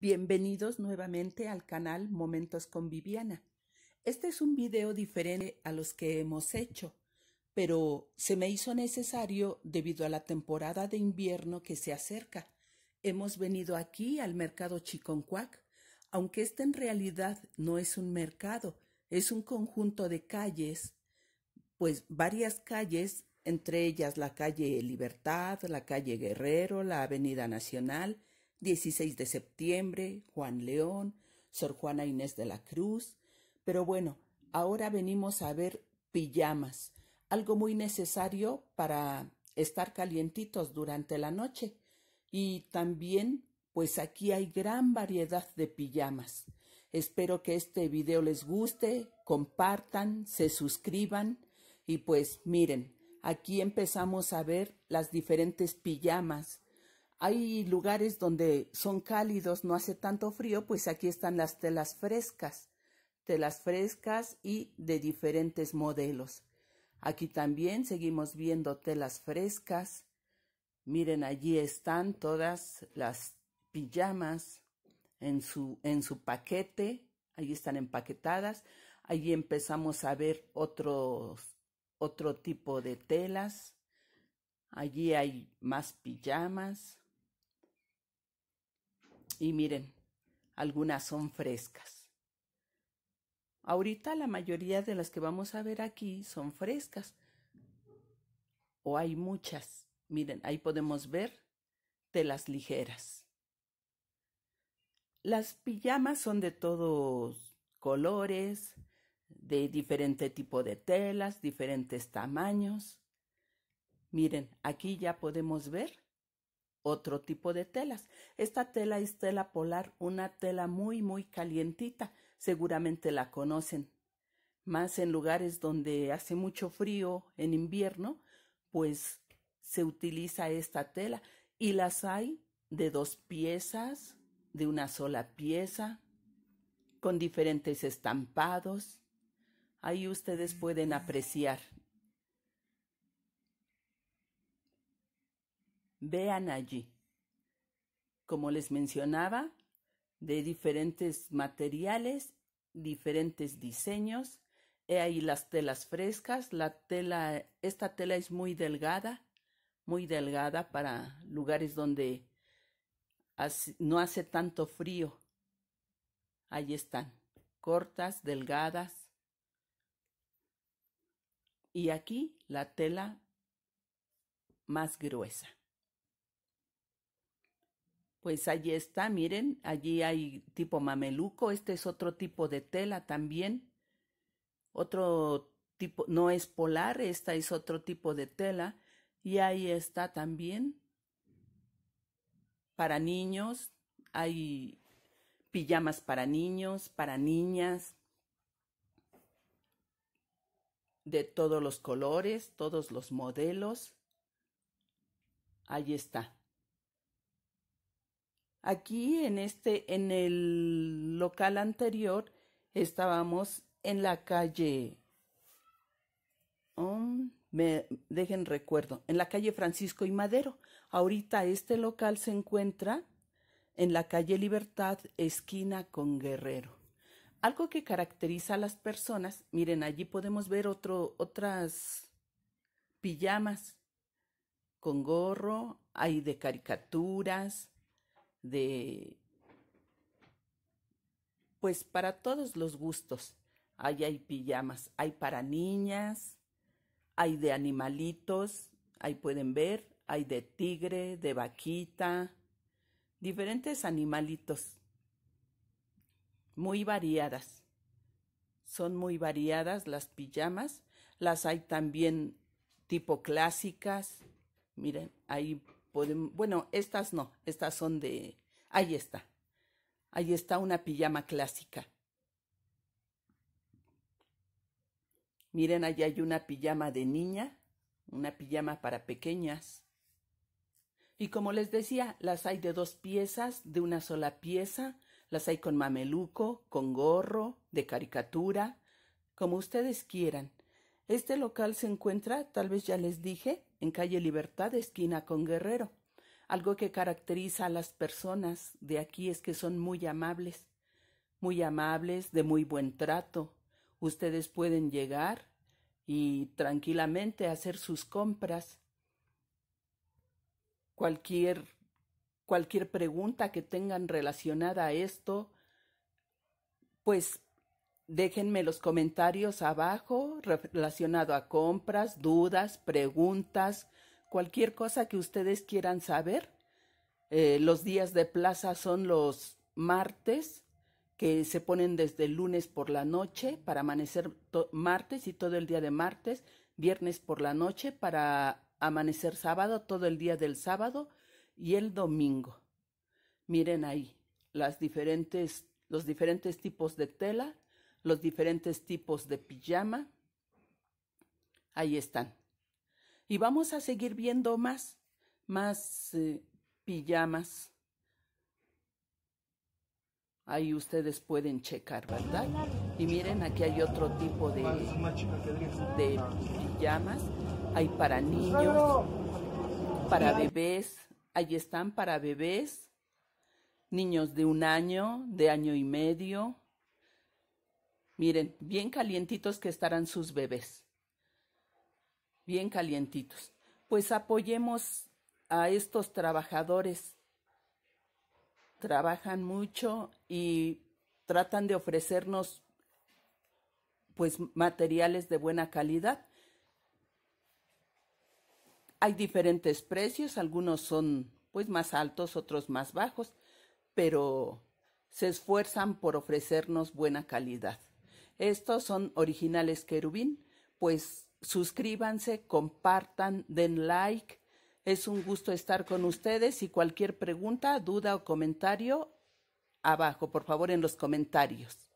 Bienvenidos nuevamente al canal Momentos con Viviana. Este es un video diferente a los que hemos hecho, pero se me hizo necesario debido a la temporada de invierno que se acerca. Hemos venido aquí al mercado Chiconcuac, aunque este en realidad no es un mercado, es un conjunto de calles, pues varias calles, entre ellas la calle Libertad, la calle Guerrero, la Avenida Nacional, 16 de septiembre, Juan León, Sor Juana Inés de la Cruz. Pero bueno, ahora venimos a ver pijamas, algo muy necesario para estar calientitos durante la noche. Y también, pues aquí hay gran variedad de pijamas. Espero que este video les guste, compartan, se suscriban y pues miren, aquí empezamos a ver las diferentes pijamas hay lugares donde son cálidos, no hace tanto frío, pues aquí están las telas frescas, telas frescas y de diferentes modelos. Aquí también seguimos viendo telas frescas. Miren, allí están todas las pijamas en su, en su paquete. Allí están empaquetadas. Allí empezamos a ver otro tipo de telas. Allí hay más pijamas. Y miren, algunas son frescas. Ahorita la mayoría de las que vamos a ver aquí son frescas. O hay muchas. Miren, ahí podemos ver telas ligeras. Las pijamas son de todos colores, de diferente tipo de telas, diferentes tamaños. Miren, aquí ya podemos ver otro tipo de telas. Esta tela es tela polar, una tela muy, muy calientita. Seguramente la conocen. Más en lugares donde hace mucho frío en invierno, pues se utiliza esta tela y las hay de dos piezas, de una sola pieza, con diferentes estampados. Ahí ustedes mm. pueden apreciar Vean allí. Como les mencionaba, de diferentes materiales, diferentes diseños. He ahí las telas frescas. La tela, esta tela es muy delgada, muy delgada para lugares donde no hace tanto frío. Ahí están, cortas, delgadas. Y aquí la tela más gruesa. Pues allí está, miren, allí hay tipo mameluco, este es otro tipo de tela también, otro tipo, no es polar, esta es otro tipo de tela, y ahí está también. Para niños, hay pijamas para niños, para niñas, de todos los colores, todos los modelos. Ahí está. Aquí en este, en el local anterior, estábamos en la calle. Um, me dejen recuerdo, en la calle Francisco y Madero. Ahorita este local se encuentra en la calle Libertad, esquina con Guerrero. Algo que caracteriza a las personas, miren, allí podemos ver otro, otras pijamas con gorro, hay de caricaturas, de pues para todos los gustos. Ahí hay pijamas, hay para niñas, hay de animalitos, ahí pueden ver, hay de tigre, de vaquita, diferentes animalitos, muy variadas. Son muy variadas las pijamas, las hay también tipo clásicas, miren, hay bueno, estas no, estas son de, ahí está, ahí está una pijama clásica. Miren, allá hay una pijama de niña, una pijama para pequeñas. Y como les decía, las hay de dos piezas, de una sola pieza, las hay con mameluco, con gorro, de caricatura, como ustedes quieran. Este local se encuentra, tal vez ya les dije, en calle Libertad, esquina con Guerrero. Algo que caracteriza a las personas de aquí es que son muy amables, muy amables, de muy buen trato. Ustedes pueden llegar y tranquilamente hacer sus compras. Cualquier cualquier pregunta que tengan relacionada a esto, pues Déjenme los comentarios abajo relacionado a compras, dudas, preguntas, cualquier cosa que ustedes quieran saber. Eh, los días de plaza son los martes, que se ponen desde el lunes por la noche para amanecer martes y todo el día de martes, viernes por la noche para amanecer sábado, todo el día del sábado y el domingo. Miren ahí las diferentes, los diferentes tipos de tela los diferentes tipos de pijama. Ahí están. Y vamos a seguir viendo más, más eh, pijamas. Ahí ustedes pueden checar, ¿verdad? Y miren, aquí hay otro tipo de pijamas. Hay para niños, para bebés. Ahí están para bebés, niños de un año, de año y medio, Miren, bien calientitos que estarán sus bebés. Bien calientitos. Pues apoyemos a estos trabajadores. Trabajan mucho y tratan de ofrecernos pues materiales de buena calidad. Hay diferentes precios, algunos son pues más altos, otros más bajos, pero se esfuerzan por ofrecernos buena calidad. Estos son originales querubín, pues suscríbanse, compartan, den like. Es un gusto estar con ustedes y cualquier pregunta, duda o comentario, abajo, por favor, en los comentarios.